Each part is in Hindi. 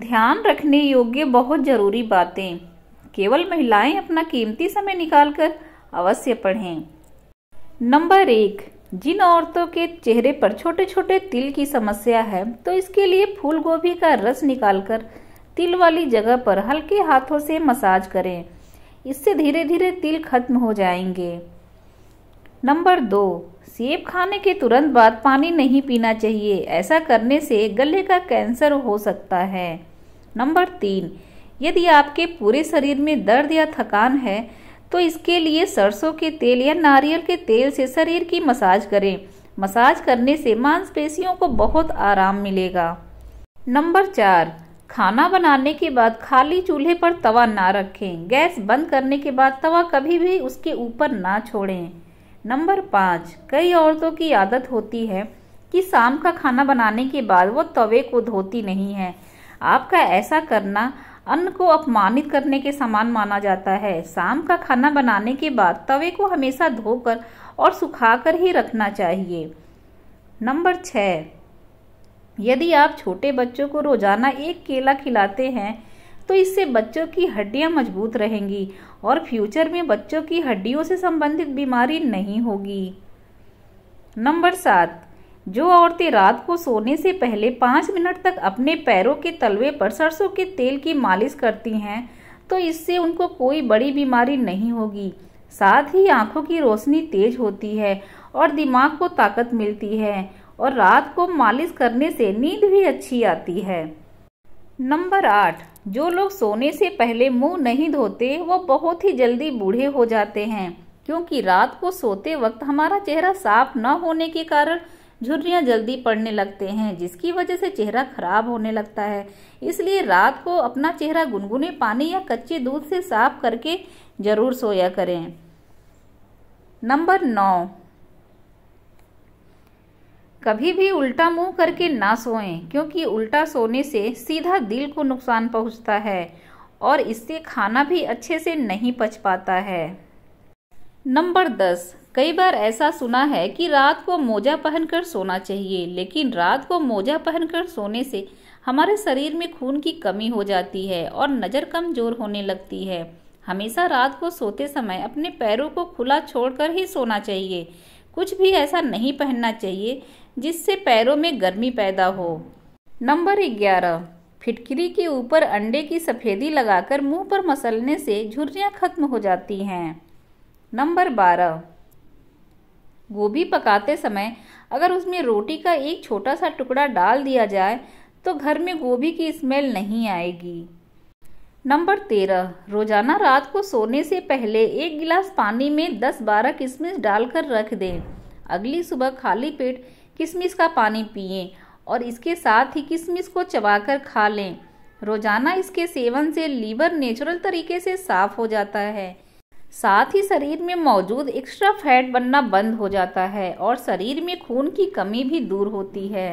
ध्यान रखने योग्य बहुत जरूरी बातें केवल महिलाएं अपना कीमती समय निकालकर अवश्य पढ़ें नंबर एक जिन औरतों के चेहरे पर छोटे छोटे तिल की समस्या है तो इसके लिए फूल गोभी का रस निकालकर तिल वाली जगह पर हल्के हाथों से मसाज करें इससे धीरे धीरे तिल खत्म हो जाएंगे नंबर दो सेब खाने के तुरंत बाद पानी नहीं पीना चाहिए ऐसा करने से गले का कैंसर हो सकता है नंबर तीन यदि आपके पूरे शरीर में दर्द या थकान है तो इसके लिए सरसों के तेल या नारियल के तेल से शरीर की मसाज करें मसाज करने से मांसपेशियों को बहुत आराम मिलेगा नंबर चार खाना बनाने के बाद खाली चूल्हे पर तवा ना रखें गैस बंद करने के बाद तवा कभी भी उसके ऊपर ना छोड़ें नंबर पाँच कई औरतों की आदत होती है कि शाम का खाना बनाने के बाद वो तवे को धोती नहीं है आपका ऐसा करना अन्न को अपमानित करने के समान माना जाता है शाम का खाना बनाने के बाद तवे को हमेशा धोकर और सुखाकर ही रखना चाहिए नंबर छ यदि आप छोटे बच्चों को रोजाना एक केला खिलाते हैं तो इससे बच्चों की हड्डियां मजबूत रहेंगी और फ्यूचर में बच्चों की हड्डियों से संबंधित बीमारी नहीं होगी नंबर सात जो औरतें रात को सोने से पहले पाँच मिनट तक अपने पैरों के तलवे पर सरसों के तेल की मालिश करती हैं तो इससे उनको कोई बड़ी बीमारी नहीं होगी साथ ही आंखों की रोशनी तेज होती है और दिमाग को ताकत मिलती है और रात को मालिश करने से नींद भी अच्छी आती है नंबर आठ जो लोग सोने से पहले मुंह नहीं धोते वो बहुत ही जल्दी बूढ़े हो जाते हैं क्योंकि रात को सोते वक्त हमारा चेहरा साफ न होने के कारण झुर्रियाँ जल्दी पड़ने लगते हैं जिसकी वजह से चेहरा खराब होने लगता है इसलिए रात को अपना चेहरा गुनगुने पानी या कच्चे दूध से साफ करके जरूर सोया करें नंबर नौ कभी भी उल्टा मुंह करके ना सोएं क्योंकि उल्टा सोने से सीधा दिल को नुकसान पहुंचता है और इससे खाना भी अच्छे से नहीं पच पाता है नंबर दस कई बार ऐसा सुना है कि रात को मोजा पहनकर सोना चाहिए लेकिन रात को मोजा पहनकर सोने से हमारे शरीर में खून की कमी हो जाती है और नज़र कमज़ोर होने लगती है हमेशा रात को सोते समय अपने पैरों को खुला छोड़कर ही सोना चाहिए कुछ भी ऐसा नहीं पहनना चाहिए जिससे पैरों में गर्मी पैदा हो नंबर ग्यारह फिटकरी के ऊपर अंडे की सफ़ेदी लगाकर मुंह पर मसलने से झुर्रियाँ खत्म हो जाती हैं नंबर बारह गोभी पकाते समय अगर उसमें रोटी का एक छोटा सा टुकड़ा डाल दिया जाए तो घर में गोभी की स्मेल नहीं आएगी नंबर तेरह रोजाना रात को सोने से पहले एक गिलास पानी में दस बारह किशमिश डालकर रख दें अगली सुबह खाली पेट किशमिश का पानी पिए और इसके साथ ही किशमिश को चबाकर खा लें रोजाना इसके सेवन से लीवर नेचुरल तरीके से साफ हो जाता है साथ ही शरीर में मौजूद एक्स्ट्रा फैट बनना बंद हो जाता है और शरीर में खून की कमी भी दूर होती है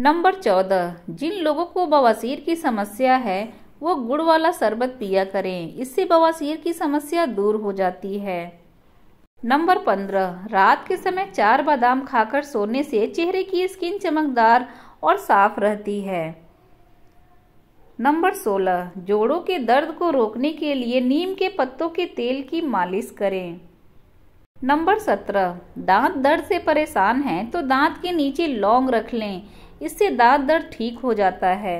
नंबर चौदह जिन लोगों को बवासीर की समस्या है वो गुड़ वाला शरबत पिया करें इससे बवासीर की समस्या दूर हो जाती है नंबर पंद्रह रात के समय चार बादाम खाकर सोने से चेहरे की स्किन चमकदार और साफ रहती है नंबर 16 जोड़ों के दर्द को रोकने के लिए नीम के पत्तों के तेल की मालिश करें नंबर 17 दांत दर्द से परेशान हैं तो दांत के नीचे लौंग रख लें इससे दांत दर्द ठीक हो जाता है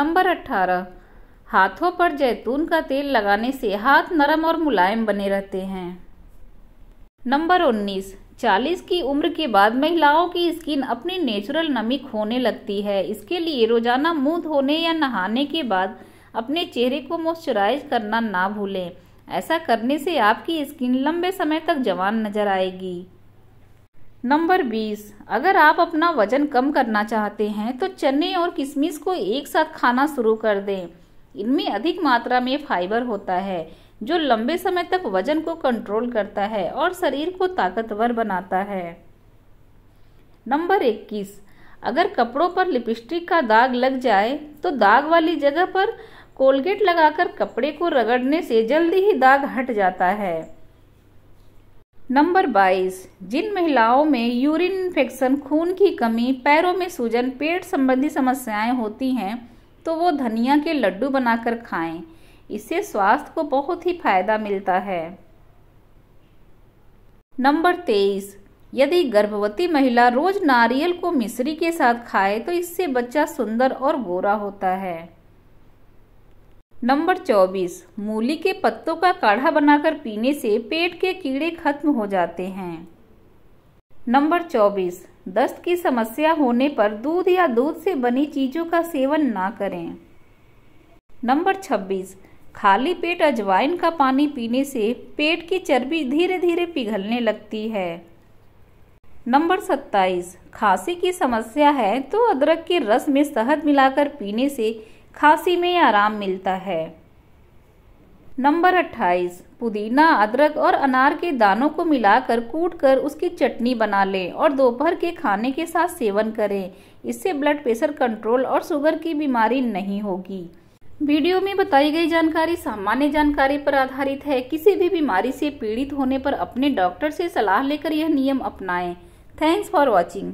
नंबर 18 हाथों पर जैतून का तेल लगाने से हाथ नरम और मुलायम बने रहते हैं नंबर उन्नीस 40 की उम्र के बाद महिलाओं की स्किन अपनी नेचुरल नमी खोने लगती है इसके लिए रोजाना मुंह धोने या नहाने के बाद अपने चेहरे को मॉइस्चराइज करना ना भूलें ऐसा करने से आपकी स्किन लंबे समय तक जवान नजर आएगी नंबर 20 अगर आप अपना वजन कम करना चाहते हैं तो चने और किशमिश को एक साथ खाना शुरू कर दें इनमें अधिक मात्रा में फाइबर होता है जो लंबे समय तक वजन को कंट्रोल करता है और शरीर को ताकतवर बनाता है नंबर इक्कीस अगर कपड़ों पर लिपस्टिक का दाग लग जाए तो दाग वाली जगह पर कोलगेट लगाकर कपड़े को रगड़ने से जल्दी ही दाग हट जाता है नंबर 22 जिन महिलाओं में यूरिन इन्फेक्शन खून की कमी पैरों में सूजन पेट संबंधी समस्याएं होती हैं तो वो धनिया के लड्डू बनाकर खाएं इससे स्वास्थ्य को बहुत ही फायदा मिलता है नंबर तेईस यदि गर्भवती महिला रोज नारियल को मिश्री के साथ खाए तो इससे बच्चा सुंदर और गोरा होता है नंबर चौबीस मूली के पत्तों का काढ़ा बनाकर पीने से पेट के कीड़े खत्म हो जाते हैं नंबर चौबीस दस्त की समस्या होने पर दूध या दूध से बनी चीज़ों का सेवन ना करें नंबर छब्बीस खाली पेट अजवाइन का पानी पीने से पेट की चर्बी धीरे धीरे पिघलने लगती है नंबर 27 खांसी की समस्या है तो अदरक के रस में शहद मिलाकर पीने से खांसी में आराम मिलता है नंबर 28 पुदीना अदरक और अनार के दानों को मिलाकर कूटकर उसकी चटनी बना लें और दोपहर के खाने के साथ सेवन करें इससे ब्लड प्रेशर कंट्रोल और शुगर की बीमारी नहीं होगी वीडियो में बताई गई जानकारी सामान्य जानकारी पर आधारित है किसी भी बीमारी से पीड़ित होने पर अपने डॉक्टर से सलाह लेकर यह नियम अपनाएं थैंक्स फॉर वॉचिंग